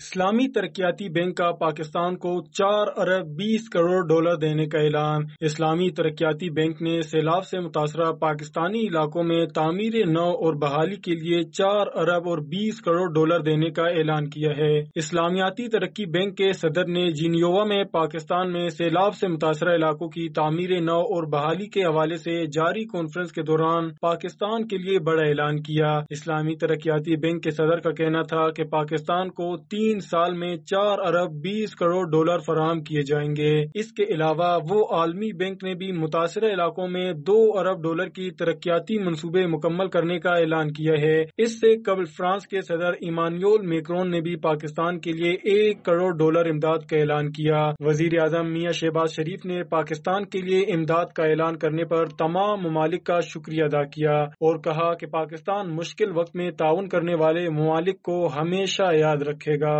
इस्लामी तरक्याती bank का पाकिस्तान को चार अरब बीस करोड़ डॉलर देने का ऐलान इस्लामी तरक्याती बैंक ने सैलाब से मुतासर पाकिस्तानी इलाकों में तामीर नौ और बहाली के लिए चार अरब और बीस करोड़ डॉलर देने का ऐलान किया है इस्लामियाती तरक्की बैंक के सदर ने जीनियोवा में पाकिस्तान में सैलाब से मुतासर इलाकों की तामीर नौ और बहाली के हवाले से जारी कॉन्फ्रेंस के दौरान पाकिस्तान के लिए बड़ा ऐलान किया इस्लामी तरक्याती बैंक के सदर का कहना था की पाकिस्तान को तीन तीन साल में चार अरब बीस करोड़ डॉलर फराम किए जाएंगे इसके अलावा वो आलमी बैंक ने भी मुतासर इलाकों में दो अरब डॉलर की तरक्याती मनसूबे मुकम्मल करने का ऐलान किया है इससे कबल फ्रांस के सदर इमानुअल मेक्रोन ने भी पाकिस्तान के लिए एक करोड़ डॉलर इमदाद का ऐलान किया वजीर अजम मियाँ शहबाज शरीफ ने पाकिस्तान के लिए इमदाद का ऐलान करने पर तमाम ममालिक का शुक्रिया अदा किया और कहा कि पाकिस्तान मुश्किल वक्त में ताउन करने वाले ममालिक को हमेशा याद रखेगा